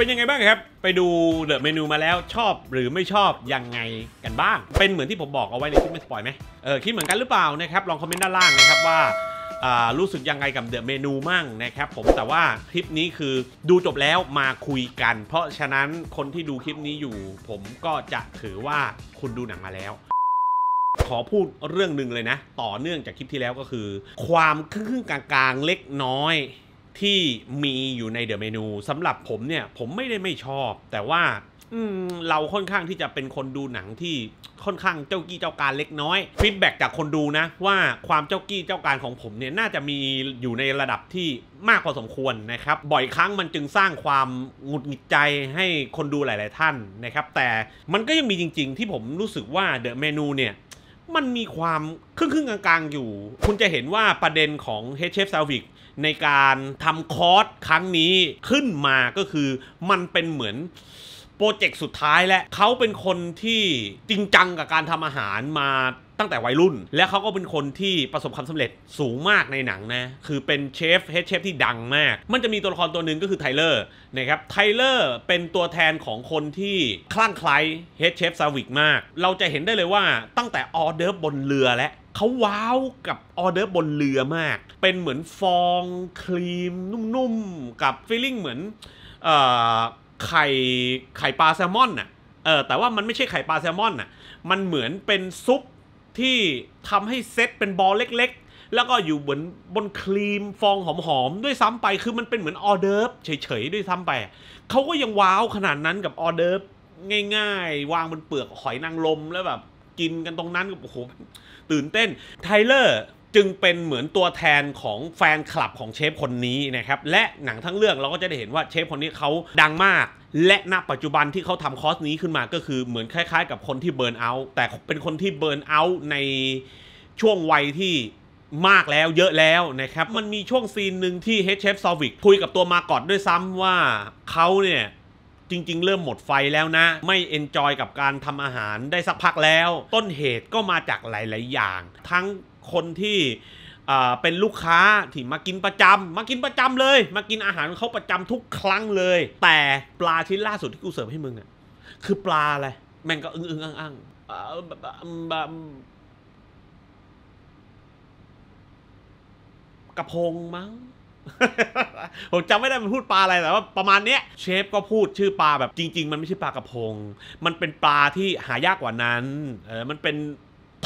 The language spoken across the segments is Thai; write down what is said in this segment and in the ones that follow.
เป็นยังไงบ้างครับ ไปดูเดอะเมนูมาแล้วชอบหรือไม่ชอบยังไงกันบ้าง เป็นเหมือนที่ผมบอกเอาไว้ในคลิปไม่สปอยไหมเออคิดเหมือนกันหรือเปล่านะครับลองคอมเมนต์ด้านล่างนะครับว่า รู้สึกยังไงกับเดอะเมนูมั่งนะครับผมแต่ว่าคลิปนี้คือดูจบแล้วมาคุยกัน เพราะฉะนั้นคนที่ดูคลิปนี้อยู่ ผมก็จะถือว่าคุณดูหนังมาแล้ว ขอพูดเรื่องหนึ่งเลยนะ ต่อเนื่องจากคลิปที่แล้วก็คือ ความครึ่งกลางๆเล็กน้อยที่มีอยู่ในเดอะเมนูสำหรับผมเนี่ยผมไม่ได้ไม่ชอบ แต่ว่าเราค่อนข้างที่จะเป็นคนดูหนังที่ค่อนข้างเจ้ากี้เจ้าการเล็กน้อยฟีดแบ็กจากคนดูนะว่าความเจ้ากี้เจ้าการของผมเนี่ยน่าจะมีอยู่ในระดับที่มากพอสมควรนะครับบ่อยครั้งมันจึงสร้างความหงุดหงิดใจให้คนดูหลาย ๆ ท่านนะครับแต่มันก็ยังมีจริง ๆ ที่ผมรู้สึกว่าเดอะเมนูเนี่ยมันมีความครึ่งๆกลาง ๆ อยู่ คุณจะเห็นว่าประเด็นของ h ฮเชฟซาวิกในการทำคอร์สครั้งนี้ขึ้นมาก็คือมันเป็นเหมือนโปรเจกต์สุดท้ายและเขาเป็นคนที่จริงจังกับการทำอาหารมาตั้งแต่วัยรุ่น และเขาก็เป็นคนที่ประสบความสำเร็จสูงมากในหนังนะ คือเป็นเชฟเฮดเชฟที่ดังมาก มันจะมีตัวละครตัวหนึ่งก็คือไทเลอร์นะครับไทเลอร์เป็นตัวแทนของคนที่คลั่งไคล้เฮดเชฟซาวิกมาก เราจะเห็นได้เลยว่าตั้งแต่ออเดอร์บบนเรือและเขาว้าวกับออเดอร์บนเรือมาก เป็นเหมือนฟองครีมนุ่มๆกับฟีลลิ่งเหมือนไข่ไข่ปลาแซลมอนน่ะ เออแต่ว่ามันไม่ใช่ไข่ปลาแซลมอนน่ะ มันเหมือนเป็นซุปที่ทำให้เซตเป็นบอลเล็กๆ แล้วก็อยู่บนบนครีมฟองหอมๆ ด้วยซ้ำไป คือมันเป็นเหมือนออเดอร์เฉยๆด้วยซ้ำไป เขาก็ยังว้าวขนาดนั้นกับออเดอร์ง่ายๆ วางบนเปลือกหอยนางรมแล้วแบบกินกันตรงนั้นโอ้โหตื่นเต้นไทเลอร์จึงเป็นเหมือนตัวแทนของแฟนคลับของเชฟคนนี้นะครับและหนังทั้งเรื่องเราก็จะได้เห็นว่าเชฟคนนี้เขาดังมาก และณปัจจุบันที่เขาทำคอสนี้ขึ้นมาก็คือเหมือนคล้ายๆกับคนที่เบิร์นเอา์แต่เป็นคนที่เบิร์นเอา์ในช่วงวัยที่มากแล้วเยอะแล้วนะครับมันมีช่วงซีนหนึ่งที่เฮดเชฟซอวิกคุยกับตัวมากอดด้วยซ้ำว่าเขาเนี่ยจริง ๆ เริ่มหมดไฟแล้วนะ ไม่เอนจอย กับการทำอาหารได้สักพักแล้ว ต้นเหตุก็มาจากหลาย ๆ อย่าง ทั้งคนที่เป็นลูกค้า ที่มากินประจำ มากินประจำเลย มากินอาหารเขาประจำทุกครั้งเลย แต่ปลาชิ้นล่าสุดที่กูเสิร์ฟให้มึงอะคือปลาอะไร แม่งก็อึ้งอึ้งอ้างอ้างกระพงมั้งผมจำไม่ได้มันพูดปลาอะไรแต่ว่าประมาณเนี้ยเชฟก็พูดชื่อปลาแบบจริงๆ มันไม่ใช่ปลากระพง มันเป็นปลาที่หายากกว่านั้นเออมันเป็น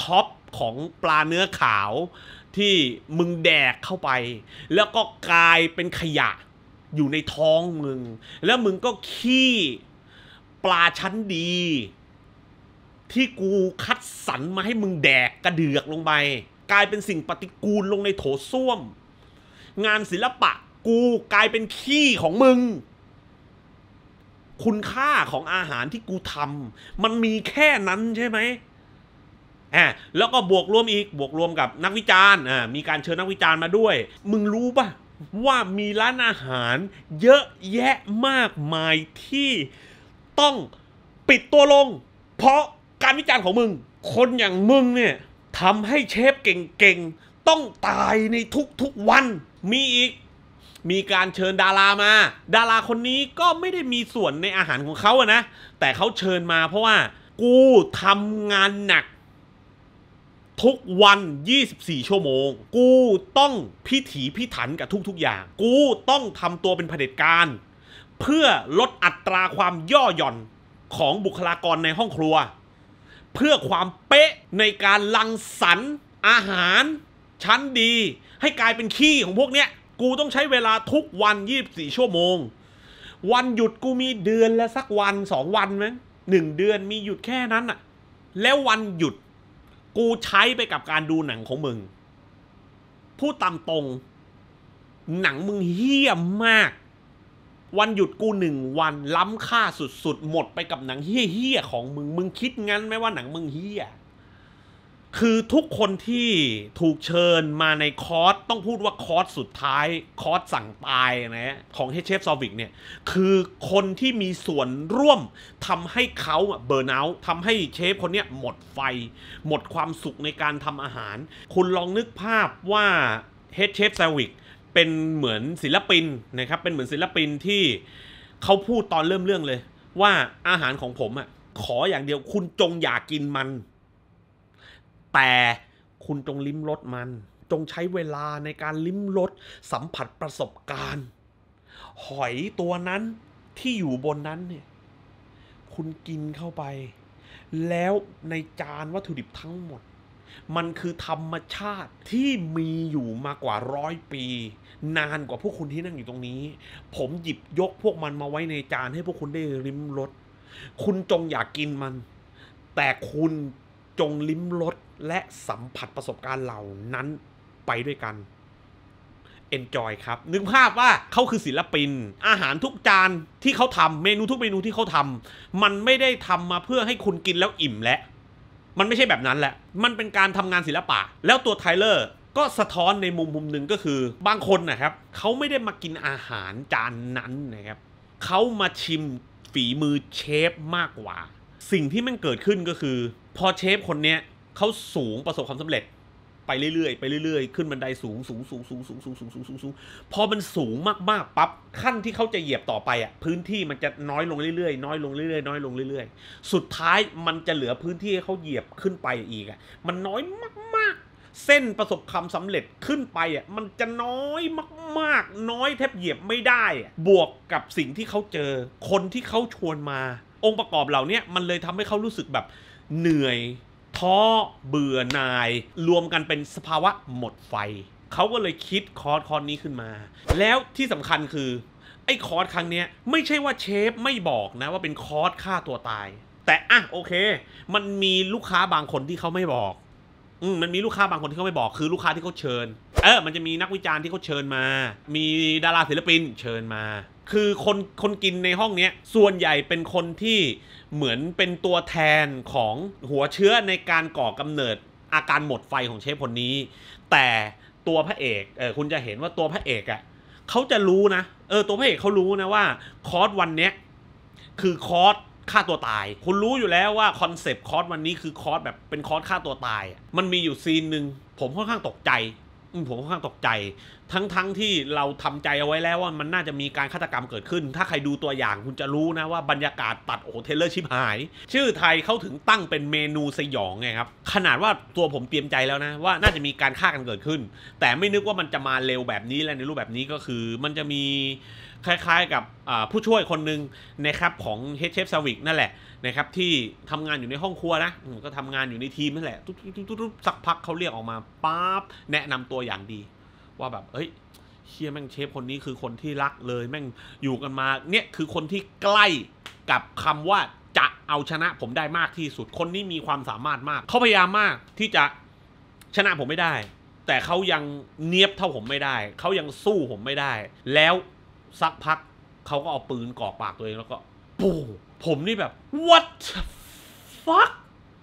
ท็อปของปลาเนื้อขาว ที่มึงแดกเข้าไป แล้วก็กลายเป็นขยะอยู่ในท้องมึง แล้วมึงก็ขี้ปลาชั้นดี ที่กูคัดสรรมาให้มึงแดกกระเดือกลงไป กลายเป็นสิ่งปฏิกูลลงในโถส้วมงานศิลปะกูกลายเป็นขี้ของมึง คุณค่าของอาหารที่กูทำมันมีแค่นั้นใช่ไหมอหมแล้วก็บวกรวมอีกบวกรวมกับนักวิจารณ์อ่ามีการเชิญนักวิจารณ์มาด้วย มึงรู้ปะว่ามีร้านอาหารเยอะแยะมากมายที่ต้องปิดตัวลง เพราะการวิจารณ์ของมึง คนอย่างมึงเนี่ยทำให้เชฟเก่งต้องตายในทุกๆวัน มีอีก มีการเชิญดารามา ดาราคนนี้ก็ไม่ได้มีส่วนในอาหารของเขาอะนะ แต่เขาเชิญมาเพราะว่า กูทำงานหนัก ทุกวัน 24 ชั่วโมง กูต้องพิถีพิถันกับทุกๆอย่าง กูต้องทำตัวเป็นเผด็จการเพื่อลดอัตราความย่อหย่อนของบุคลากรในห้องครัว เพื่อความเป๊ะในการลังสรรอาหารชั้นดีให้กลายเป็นขี้ของพวกเนี้ยกูต้องใช้เวลาทุกวันยี่บสี่ชั่วโมง วันหยุดกูมีเดือนละสักวันสองวันมั้งหนึ่งเดือนมีหยุดแค่นั้นอ่ะแล้ววันหยุดกูใช้ไปกับการดูหนังของมึงพูดตามตรง หนังมึงเฮี้ยมมาก วันหยุดกูหนึ่งวันล้ำค่าสุดๆ หมดไปกับหนังเฮี้ยๆของมึงมึงคิดงั้นไหมว่าหนังมึงเฮี้ยคือทุกคนที่ถูกเชิญมาในคอร์สต้องพูดว่าคอร์สสุดท้าย คอร์สสั่งตายนะของเฮเชฟซอวิกเนี่ยคือคนที่มีส่วนร่วมทำให้เขาเบอร์นเอาทำให้เชฟ คนเนี้ยหมดไฟ หมดความสุขในการทำอาหาร คุณลองนึกภาพว่าเฮดเชฟซอวิก เป็นเหมือนศิลปินนะครับเป็นเหมือนศิลปินที่เขาพูดตอนเริ่มเรื่องเลย ว่าอาหารของผมอ่ะขออย่างเดียวคุณจงอย่ากกินมันแต่คุณจงลิ้มรสมัน จงใช้เวลาในการลิ้มรสสัมผัสประสบการณ์ หอยตัวนั้นที่อยู่บนนั้นเนี่ยคุณกินเข้าไป แล้วในจานวัตถุดิบทั้งหมด มันคือธรรมชาติที่มีอยู่มากว่าร้อยปี นานกว่าพวกคุณที่นั่งอยู่ตรงนี้ ผมหยิบยกพวกมันมาไว้ในจานให้พวกคุณได้ริมรสคุณจงอยากกินมัน แต่คุณจงลิ้มรสและสัมผัสประสบการณ์เหล่านั้นไปด้วยกัน enjoy ครับ นึกภาพว่าเขาคือศิลปิน อาหารทุกจานที่เขาทำเมนูทุกเมนูที่เขาทำมันไม่ได้ทำมาเพื่อให้คุณกินแล้วอิ่มและมันไม่ใช่แบบนั้นแหละ มันเป็นการทำงานศิลปะ แล้วตัวไทเลอร์ ก็สะท้อนในมุมมุมหนึ่งก็คือ บางคนนะครับเขาไม่ได้มากินอาหารจานนั้นนะครับเขามาชิมฝีมือเชฟมากกว่าสิ่งที่มันเกิดขึ้นก็คือ พอเชฟคนเนี้ยเขาสูงประสบความสำเร็จไปเรื่อยๆไปเรื่อยๆขึ้นบันไดสูงสูงสูงสูงสูงสูงสูงสูงสูงสูงพอมันสูงมากๆปั๊บขั้นที่เขาจะเหยียบต่อไปอ่ะ พื้นที่มันจะน้อยลงเรื่อยๆน้อยลงเรื่อยๆน้อยลงเรื่อย ๆ สุดท้ายมันจะเหลือพื้นที่ให้เขาเหยียบขึ้นไปอีกอ่ะมันน้อยมากๆ เส้นประสบความสำเร็จขึ้นไปอ่ะมันจะน้อยมากๆ น้อยแทบเหยียบไม่ได้ บวกกับสิ่งที่เขาเจอคนที่เขาชวนมาองค์ประกอบเหล่านี้มันเลยทำให้เขารู้สึกแบบเหนื่อยท้อเบื่อหน่าย รวมกันเป็นสภาวะหมดไฟ เขาก็เลยคิดคอร์สคอร์สนี้ขึ้นมา แล้วที่สำคัญคือไอ้คอร์สครั้งนี้ไม่ใช่ว่าเชฟไม่บอกนะ ว่าเป็นคอร์สฆ่าตัวตาย แต่อ่ะโอเคมันมีลูกค้าบางคนที่เขาไม่บอกอืมมันมีลูกค้าบางคนที่เขาไม่บอก คือลูกค้าที่เขาเชิญเออมันจะมีนักวิจารณ์ที่เขาเชิญมา มีดาราศิลปินเชิญมาคือคนคนกินในห้องเนี้ย ส่วนใหญ่เป็นคนที่เหมือนเป็นตัวแทนของหัวเชื้อในการก่อกำเนิดอาการหมดไฟของเชฟคนนี้ แต่ตัวพระเอกเออคุณจะเห็นว่าตัวพระเอกอะ่ะเขาจะรู้นะ เออตัวพระเอกเขารู้นะว่าคอร์สวันเนี้ย คือคอร์สฆ่าตัวตาย คุณรู้อยู่แล้วว่าคอนเซปต์คอร์สวันนี้คือคอร์สแบบเป็นคอร์สฆ่าตัวตาย มันมีอยู่ซีนหนึ่งผมค่อนข้างตกใจผมค่อนข้างตกใจทั้งๆทที่เราทำใจเอาไว้แล้วว่ามันน่าจะมีการฆาตกรรมเกิดขึ้น ถ้าใครดูตัวอย่างคุณจะรู้นะว่าบรรยากาศตัดโอ้เทเลอร์ชิบหาย ชื่อไทยเขาถึงตั้งเป็นเมนูสยองไงครับ ขนาดว่าตัวผมเตรียมใจแล้วนะว่าน่าจะมีการฆ่ากันเกิดขึ้น แต่ไม่นึกว่ามันจะมาเร็วแบบนี้ และในรูปแบบนี้ก็คือมันจะมีคล้ายๆกับผู้ช่วยคนหนึ่งนะครับของเดเชฟซาวิกนั่นแหละนะครับที่ทำงานอยู่ในห้องครัวนะก็ทำงานอยู่ในทีมนั่นแหละสักพักเขาเรียกออกมาปั๊บแนะนำตัวอย่างดีว่าแบบเอ้ยเชี่ยแม่งเชฟคนนี้คือคนที่รักเลย แม่งอยู่กันมา เนี่ยคือคนที่ใกล้กับคำว่าจะเอาชนะผมได้มากที่สุดคนนี้มีความสามารถมาก เขาพยายามมากที่จะชนะผมไม่ได้ แต่เขายังเนียบเท่าผมไม่ได้ เขายังสู้ผมไม่ได้ แล้วสักพักเขาก็เอาปืนกอกปากตัวเองแล้วก็ ปู ผมนี่แบบ what fuck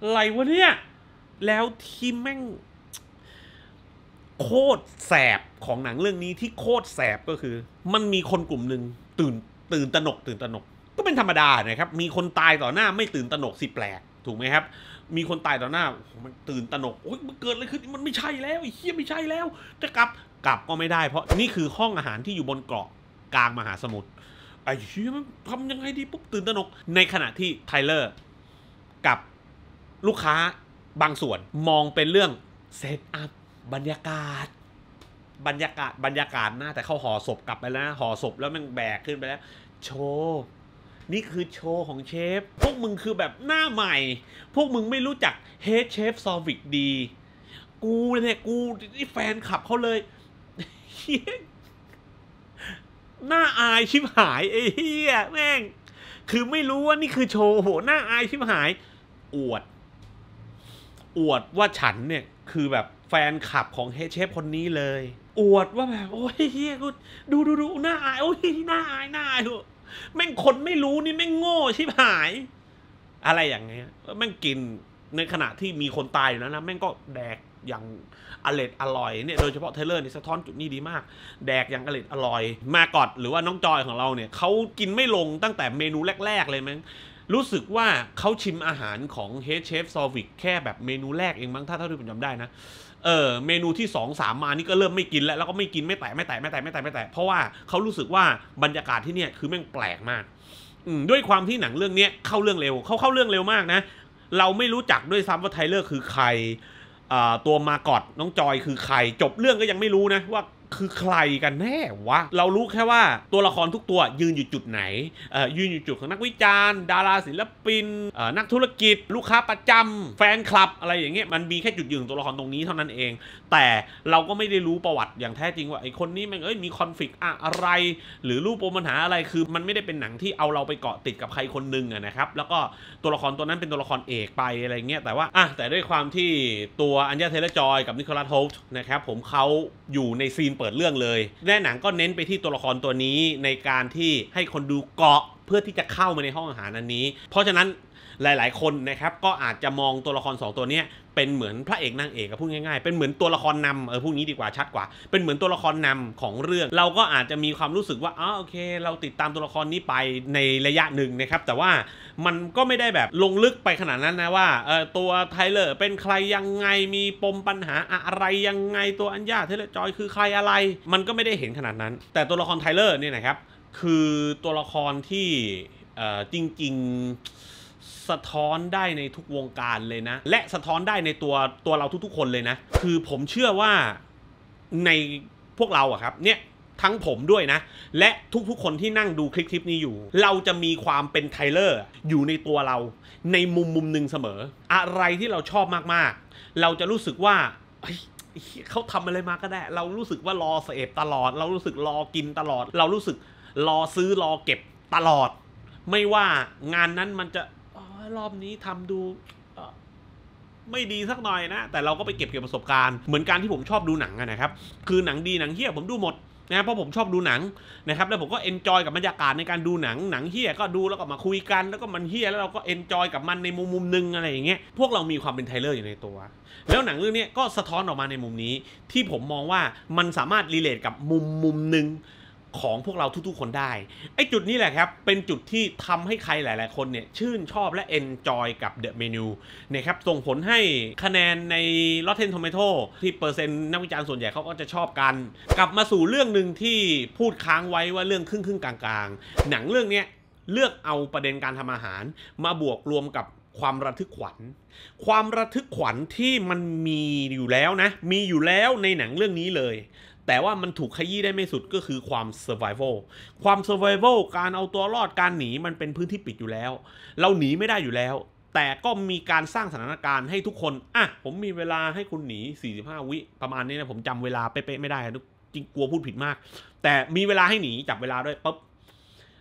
อะไรวะเนี่ย แล้วที่แม่งโคตรแสบของหนังเรื่องนี้ที่โคตรแสบก็คือ มันมีคนกลุ่มหนึ่งตื่น ตื่นตะนก ตื่นตะนก ก็เป็นธรรมดานะครับ มีคนตายต่อหน้าไม่ตื่นตะนกสิแปลก ถูกไหมครับ มีคนตายต่อหน้ามันตื่นตะนกโอ้ยมันเกิดอะไรขึ้นมันไม่ใช่แล้วไอ้เฮียไม่ใช่แล้ว จะกลับกลับก็ไม่ได้ เพราะนี่คือห้องอาหารที่อยู่บนเกาะกลางมหาสมุทรไอ้เฮียมันทำยังไงดีปุ๊บตื่นตะนกในขณะที่ไทเลอร์กับลูกค้าบางส่วนมองเป็นเรื่องเซตอัพบรรยากาศ บรรยากาศ บรรยากาศนะแต่เข้าห่อศพ กลับไปแล้วห่อศพ แล้วมันแบก ขึ้นไปแล้ว โชว์ นี่คือโชว์ ของ เชฟ พวกมึงคือแบบ หน้า ใหม่ พวกมึงไม่รู้จัก เฮด เชฟ ซอวิก ดี กู เนี่ย กูนี่แฟนขับเขาเลยหน้าอาย ชิบหายไอ้เหี้ยแม่ง คือไม่รู้ว่า นี่คือโชว์โหหน้าอาย ชิบหาย อวด อวดว่าฉัน เนี่ย คือ แบบแฟนคลับของเฮเชฟคนนี้เลย อวดว่าแบบโอ้ยเฮียกูดูดูดูหน้าอายโอ้ยหน้าอายหน้าอายแม่งคนไม่รู้นี่แม่งโง่ชิบหาย อะไรอย่างเงี้ยแม่งกินในขณะที่มีคนตายอยู่แล้วนะ แม่งก็แดกอย่างอร่อยอร่อยเนี่ยโดยเฉพาะเทเลอร์นี่สะท้อนจุดนี้ดีมาก แดกอย่างอร่อยอร่อย มากอดหรือว่าน้องจอยของเราเนี่ยเขากินไม่ลงตั้งแต่เมนูแรก ๆเลยมั้งรู้สึกว่าเขาชิมอาหารของเฮดเชฟซอวิกแค่แบบเมนูแรกเองมั้งถ้าเท่าที่ผมจำได้นะเออเมนูที่สองสามมานี่ก็เริ่มไม่กินแล้วแล้วก็ไม่กินไม่แตะไม่แตะไม่แตะไม่แตะไม่แตะเพราะว่าเขารู้สึกว่าบรรยากาศที่เนี่ยคือแม่งแปลกมาก ด้วยความที่หนังเรื่องเนี้ยเข้าเรื่องเร็วเขาเข้าเรื่องเร็วมากนะเราไม่รู้จักด้วยซ้ำว่าไทเลอร์ คือใครตัวมากอดน้องจอย คือใครจบเรื่องก็ยังไม่รู้นะว่าคือใครกันแน่วะ เรารู้แค่ว่าตัวละครทุกตัวยืนอยู่จุดไหน ยืนอยู่จุดของนักวิจารณ์ดาราศิลปิน นักธุรกิจลูกค้าประจำ แฟนคลับ อะไรอย่างเงี้ย มันมีแค่จุดยืนตัวละครตรงนี้เท่านั้นเอง แต่เราก็ไม่ได้รู้ประวัติอย่างแท้จริงว่าไอ้คนนี้มันเอ้ยมีคอนฟ lict อะไรหรือรูปปมปัญหาอะไร คือมันไม่ได้เป็นหนังที่เอาเราไปเกาะติดกับใครคนหนึ่งนะครับ แล้วก็ตัวละครตัวนั้นเป็นตัวละครเอกไปอะไรเงี้ย แต่ว่าอ่ะแต่ด้วยความที่ตัวอัญญาเทเลจอยกับนิโคลัสโฮลต์นะครับผมเขาอยู่ในซีนเปิดเรื่องเลย แน่หนังก็เน้นไปที่ตัวละครตัวนี้ในการที่ให้คนดูเกาะพื่อที่จะเข้ามาในห้องอาหารอันนี้ เพราะฉะนั้นหลาย ๆ คนนะครับ ก็อาจจะมองตัวละคร 2 ตัวนี้เป็นเหมือนพระเอกนางเอกพูดง่าย ๆ เป็นเหมือนตัวละครนำเออพูดงี้ดีกว่าชัดกว่า เป็นเหมือนตัวละครนำของเรื่อง เราก็อาจจะมีความรู้สึกว่าอ๋อโอเค เราติดตามตัวละครนี้ไปในระยะหนึ่งนะครับ แต่ว่ามันก็ไม่ได้แบบลงลึกไปขนาดนั้นนะว่าเออตัวไทเลอร์เป็นใครยังไงมีปมปัญหาอะไรยังไงตัวอัญญาเทเลจอยคือใครอะไร มันก็ไม่ได้เห็นขนาดนั้น แต่ตัวละครไทเลอร์เนี่ยนะครับคือตัวละครที่จริงๆสะท้อนได้ในทุกวงการเลยนะ และสะท้อนได้ในตัวตัวเราทุกๆ คนเลยนะ คือผมเชื่อว่าในพวกเราอะครับเนี่ยทั้งผมด้วยนะ และทุกๆคนที่นั่งดูคลิปคลิปนี้อยู่เราจะมีความเป็นไทเลอร์อยู่ในตัวเราในมุมมุมหนึ่งเสมอ อะไรที่เราชอบมากๆ เราจะรู้สึกว่าเขาทำอะไรมาก็ได้ เรารู้สึกว่ารอเสพตลอด เรารู้สึกรอกินตลอด เรารู้สึกรอซื้อรอเก็บตลอด ไม่ว่างานนั้นมันจะรอบนี้ทำดูไม่ดีสักหน่อยนะ แต่เราก็ไปเก็บเกี่ยวประสบการณ์เหมือนการที่ผมชอบดูหนังนะครับ คือหนังดีหนังเฮี้ยผมดูหมดนะเพราะผมชอบดูหนังนะครับแล้วผมก็เอนจอยกับบรรยากาศในการดูหนัง หนังเฮี้ยก็ดูแล้วก็มาคุยกันแล้วก็มันเฮี้ยแล้วเราก็เอนจอยกับมันในมุมมุมนึงอะไรอย่างเงี้ยพวกเรามีความเป็นไทเลอร์อยู่ในตัว แล้วหนังเรื่องนี้ก็สะท้อนออกมาในมุมนี้ที่ผมมองว่ามันสามารถรีเลทกับมุมมุมหนึ่งของพวกเราทุกๆคนได้ไอ้จุดนี้แหละครับ เป็นจุดที่ทำให้ใครหลายๆคนเนี่ยชื่นชอบและเอนจอยกับเดอะเมนูนะครับส่งผลให้คะแนนใน Rotten Tomato ที่เปอร์เซ็นต์นักวิจารณ์ส่วนใหญ่เขาก็จะชอบกัน กลับมาสู่เรื่องหนึ่งที่พูดค้างไว้ว่าเรื่องครึ่งๆกลางๆ หนังเรื่องนี้เลือกเอาประเด็นการทำอาหารมาบวกรวมกับความระทึกขวัญ ความระทึกขวัญที่มันมีอยู่แล้วนะมีอยู่แล้วในหนังเรื่องนี้เลยแต่ว่ามันถูกขยี้ได้ไม่สุดก็คือความ survival ความ survival การเอาตัวรอดการหนีมันเป็นพื้นที่ปิดอยู่แล้ว เราหนีไม่ได้อยู่แล้ว แต่ก็มีการสร้างสถานการณ์ให้ทุกคน อ่ะผมมีเวลาให้คุณหนี 45 วิประมาณนี้นะผมจำเวลาเป๊ะๆไม่ได้จริงกลัวพูดผิดมาก แต่มีเวลาให้หนีจับเวลาด้วยปุ๊บ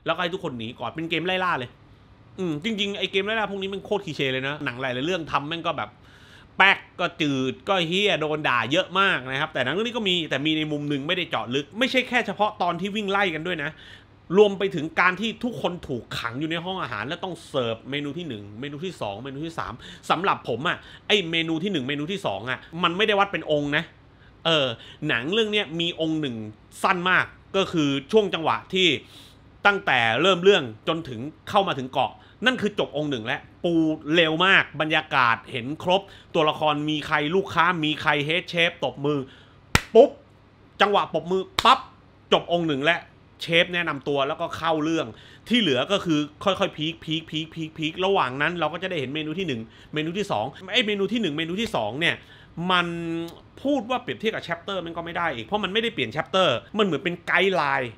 แล้วก็ให้ทุกคนหนีก่อนเป็นเกมไล่ล่าเลย อืมจริงๆไอเกมไล่ล่าพวกนี้มันโคตรคีเชเลยนะหนังหลายเรื่องทำแม่งก็แบบแป๊กก็จืด ก็เฮียโดนด่าเยอะมากนะครับ แต่หนังเรื่องนี้ก็มี แต่มีในมุมหนึ่งไม่ได้เจาะลึก ไม่ใช่แค่เฉพาะตอนที่วิ่งไล่กันด้วยนะ รวมไปถึงการที่ทุกคนถูกขังอยู่ในห้องอาหาร และต้องเสิร์ฟเมนูที่1 เมนูที่ 2 เมนูที่ 3 สำหรับผมอะ่ะไอเมนูที่ 1 เมนูที่2อะ่ะ มันไม่ได้วัดเป็นองค์นะ เออ หนังเรื่องนี้มีองค์หนึ่งสั้นมาก ก็คือช่วงจังหวะที่ตั้งแต่เริ่มเรื่องจนถึงเข้ามาถึงเกาะนั่นคือจบองค์หนึ่งแล้วปูเร็วมากบรรยากาศเห็นครบ ตัวละครมีใครลูกค้ามีใครเฮดเชฟตบมือปุ๊บจังหวะปบมือ ปั๊บจบองค์หนึ่งแล้วเชฟแนะนำตัวแล้วก็เข้าเรื่อง ที่เหลือก็คือค่อยๆพีคพีคพีคพีคพีคระหว่างนั้น เราก็จะได้เห็นเมนูที่ 1 เมนูที่2ไอเมนูที่ 1 เมนูที่2เนี่ยมันพูดว่าเปรียบเทียบกับแชปเตอร์มันก็ไม่ได้อีก เพราะมันไม่ได้เปลี่ยนแชปเตอร์มันเหมือนเป็นไกด์ไลน์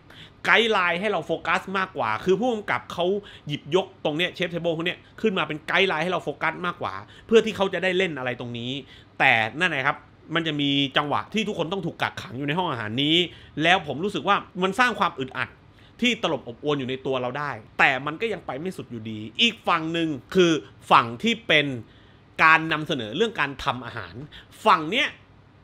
ไกด์ไลน์ให้เราโฟกัสมากกว่า คือผู้กำกับเขาหยิบยกตรงเนี้ยเชฟเทเบิลคนเนี้ยขึ้นมาเป็นไกด์ไลน์ให้เราโฟกัสมากกว่า เพื่อที่เขาจะได้เล่นอะไรตรงนี้ แต่นั่นละครับ มันจะมีจังหวะ ที่ทุกคนต้องถูกกักขังอยู่ในห้องอาหารนี้ แล้วผมรู้สึกว่ามันสร้างความอึดอัดที่ตลบอบอวนอยู่ในตัวเราได้ แต่มันก็ยังไปไม่สุดอยู่ดี อีกฝั่งหนึ่งคือฝั่งที่เป็นการนำเสนอเรื่องการทำอาหาร ฝั่งเนี้ย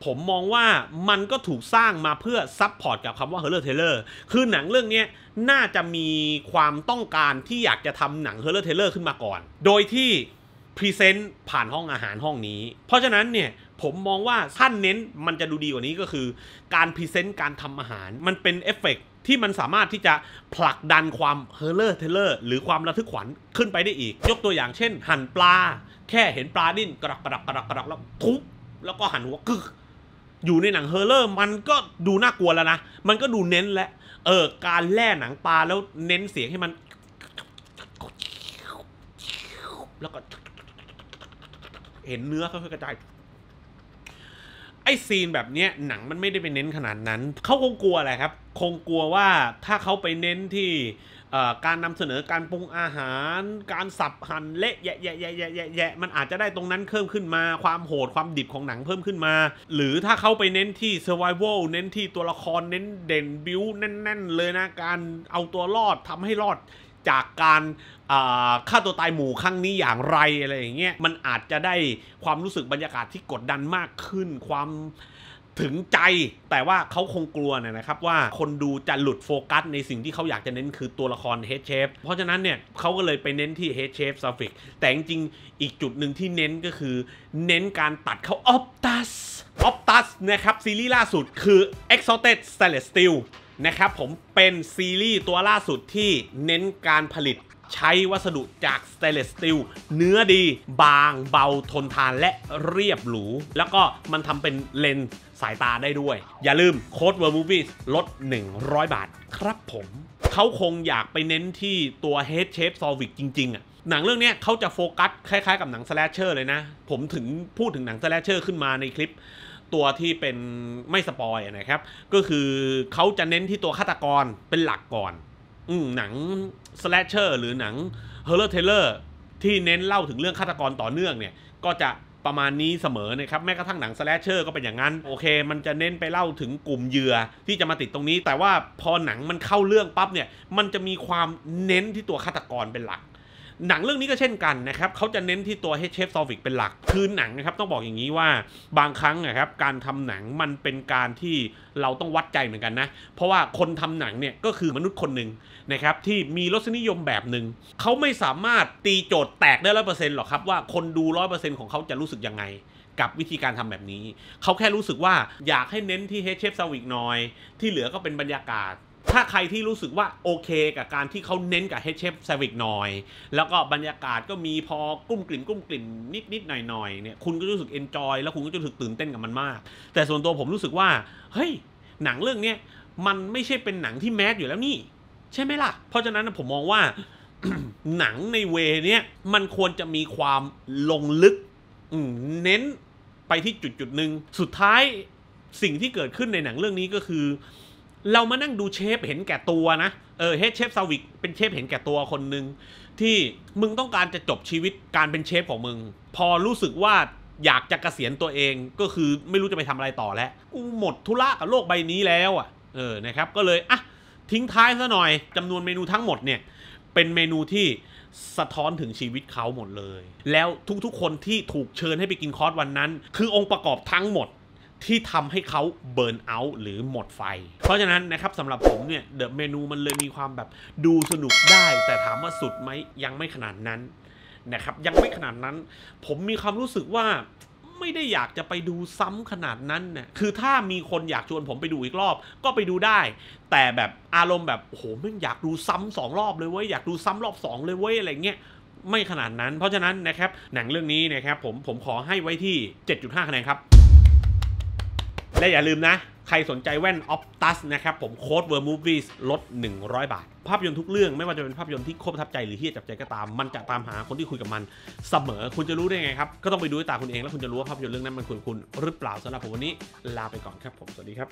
ผมมองว่ามันก็ถูกสร้างมาเพื่อซับพอร์ตกับคำว่าเฮอร์เรอร์เทเลอร์คือหนังเรื่องเนี้ย น่าจะมีความต้องการที่อยากจะทำหนังเฮอร์เรอร์เทเลอร์ขึ้นมาก่อน โดยที่พรีเซนต์ผ่านห้องอาหารห้องนี้ เพราะฉะนั้นเนี่ยผมมองว่าท่านเน้นมันจะดูดีกว่านี้ก็คือ การพรีเซนต์การทำอาหารมันเป็นเอฟเฟกตที่มันสามารถที่จะผลักดันความเฮอเลอร์เทเลอร์ หรือความระทึกขวัญขึ้นไปได้อีก ยกตัวอย่างเช่นหั่นปลา แค่เห็นปลาดิ้นกระดักกระดักกระดักกระดักแล้วทุบแล้วก็หันหัวกึกอยู่ในหนังเฮอเลอร์มันก็ดูน่ากลัวแล้วนะมันก็ดูเน้นและเออ การแล่หนังปลาแล้วเน้นเสียงให้มันแล้วก็เห็นเนื้อเขาค่อยกระจายไอ้ซีนแบบเนี้ย หนังมันไม่ได้ไปเน้นขนาดนั้นเขาคงกลัวอะไรครับคงกลัวว่าถ้าเขาไปเน้นที่การนำเสนอการปรุงอาหาร การสับหั่นเละแยะแยะแยะแยะแยะมันอาจจะได้ตรงนั้นเพิ่มขึ้นมา ความโหดความดิบของหนังเพิ่มขึ้นมา หรือถ้าเขาไปเน้นที่ survival เน้นที่ตัวละครเน้นเด่นบิวแน่นๆ เลยนะการเอาตัวรอดทำให้รอดจากการฆ่าตัวตายหมู่ครั้งนี้อย่างไรอะไรอย่างเงี้ยมันอาจจะได้ความรู้สึกบรรยากาศที่กดดันมากขึ้นความถึงใจแต่ว่าเขาคงกลัวนะครับว่าคนดูจะหลุดโฟกัสในสิ่งที่เขาอยากจะเน้นคือตัวละครเฮดเชฟเพราะฉะนั้นเนี่ยเขาก็เลยไปเน้นที่เฮดเชฟซัฟฟิกแต่จริงๆอีกจุดหนึ่งที่เน้นก็คือเน้นการตัดเขาออปตัสออปตัสนะครับซีรีส์ล่าสุดคือ Exalted Stainless Steel นะครับผมเป็นซีรีส์ตัวล่าสุดที่เน้นการผลิตใช้วัสดุจากสเตเลสสตีลเนื้อดีบางเบาทนทานและเรียบหรู แล้วก็มันทำเป็นเลนส์สายตาได้ด้วย อย่าลืมโค้ดเวอร์มูฟี่ลด 100 บาทครับผม เขาคงอยากไปเน้นที่ตัว Head Shape s o l v i จริงๆอ่ะหนังเรื่องนี้เขาจะโฟกัส คล้าย ๆ กับหนังสแลชเชอร์เลยนะ ผมถึงพูดถึงหนังสแลชเชอร์ขึ้นมาในคลิป ตัวที่เป็นไม่สปอยนะครับ ก็คือเขาจะเน้นที่ตัวฆาตกรเป็นหลักก่อนหนังสแลชเชอร์หรือหนังเฮอร์เรอร์เทเลอร์ที่เน้นเล่าถึงเรื่องฆาตกรต่อเนื่องเนี่ย ก็จะประมาณนี้เสมอนะครับ แม้กระทั่งหนังสแลชเชอร์ก็เป็นอย่างนั้น โอเคมันจะเน้นไปเล่าถึงกลุ่มเหยื่อที่จะมาติดตรงนี้ แต่ว่าพอหนังมันเข้าเรื่องปั๊บเนี่ย มันจะมีความเน้นที่ตัวฆาตกรเป็นหลักหนังเรื่องนี้ก็เช่นกันนะครับ เขาจะเน้นที่ตัวเฮเชฟซอวิกเป็นหลักคือหนังนะครับ ต้องบอกอย่างนี้ว่าบางครั้งนะครับการทำหนังมันเป็นการที่เราต้องวัดใจเหมือนกันนะ เพราะว่าคนทำหนังเนี่ยก็คือมนุษย์คนหนึ่งนะครับที่มีรสนิยมแบบหนึ่งเขาไม่สามารถตีโจทย์แตกได้ร้อยเปอร์เซ็นต์หรอกครับว่าคนดูร้อยเปอร์เซ็นต์ของเขาจะรู้สึกยังไง กับวิธีการทำแบบนี้ เขาแค่รู้สึกว่าอยากให้เน้นที่เฮดเชฟซสวิกหน่อย ที่เหลือก็เป็นบรรยากาศถ้าใครที่รู้สึกว่าโอเคกับการที่เขาเน้นกับ h ฮ f s a v i c หน่อย แล้วก็บรรยากาศก็มีพอกุ้มกลิ่นกุ้มกลิ่นนิดนิดหน่อยหน่อยเนี่ยคุณก็รู้สึกเอนจอย แล้วคุณก็จะรู้สึกตื่นเต้นกับมันมาก แต่ส่วนตัวผมรู้สึกว่า เฮ้ย หนังเรื่องเนี้ย มันไม่ใช่เป็นหนังที่แมสอยู่แล้วนี่ ใช่ไหมล่ะ เพราะฉะนั้นผมมองว่า หนังในเวเนี้ยมันควรจะมีความลงลึกเน้นไปที่จุดจุดหนึ่งสุดท้ายสิ่งที่เกิดขึ้นในหนังเรื่องนี้ก็คือเรามานั่งดูเชฟ เห็นแก่ตัวนะ เออเฮดเชฟ ซาวิก เป็นเชฟ เห็นแก่ตัวคนหนึ่ง ที่มึงต้องการจะจบชีวิตการเป็นเชฟของมึง พอรู้สึกว่าอยากจะกะเกษียณตัวเองก็คือไม่รู้จะไปทำอะไรต่อแล้วกูหมดธุระกับโลกใบนี้แล้วอ่ะ เออนะครับก็เลยอ่ะทิ้งท้ายซะหน่อย จำนวนเมนูทั้งหมดเนี่ย เป็นเมนูที่สะท้อนถึงชีวิตเขาหมดเลย แล้วทุกๆคนที่ถูกเชิญให้ไปกินคอร์สวันนั้นคือองค์ประกอบทั้งหมดที่ทำให้เขาเบิร์นเอาท์หรือหมดไฟ เพราะฉะนั้นนะครับสำหรับผมเนี่ยเดอะเมนูมันเลยมีความแบบดูสนุกได้ แต่ถามว่าสุดไหมยังไม่ขนาดนั้น นะครับ ยังไม่ขนาดนั้น ผมมีความรู้สึกว่าไม่ได้อยากจะไปดูซ้ำขนาดนั้นนะคือถ้ามีคนอยากชวนผมไปดูอีกรอบ ก็ไปดูได้ แต่แบบอารมณ์แบบโอ้โหไม่อยากดูซ้ำสองรอบเลยเว้ยอยากดูซ้ำรอบสองเลยเว้ยอะไรเงี้ยไม่ขนาดนั้น เพราะฉะนั้นนะครับหนังเรื่องนี้นะครับผมผมขอให้ไว้ที่ 7.5คะแนนครับและอย่าลืมนะ ใครสนใจแว่น Optus นะครับ ผมโค้ด Ver Movies ลด 100 บาท ภาพยนตร์ทุกเรื่อง ไม่ว่าจะเป็นภาพยนตร์ที่โคตรประทับใจหรือที่จับใจก็ตาม มันจะตามหาคนที่คุยกับมัน เสมอคุณจะรู้ได้ไงครับก็ต้องไปดูด้วยตาคุณเองแล้วคุณจะรู้ว่าภาพยนตร์เรื่องนั้นมันควรคุณ หรือเปล่าสำหรับผมวันนี้ ลาไปก่อนครับผมสวัสดีครับ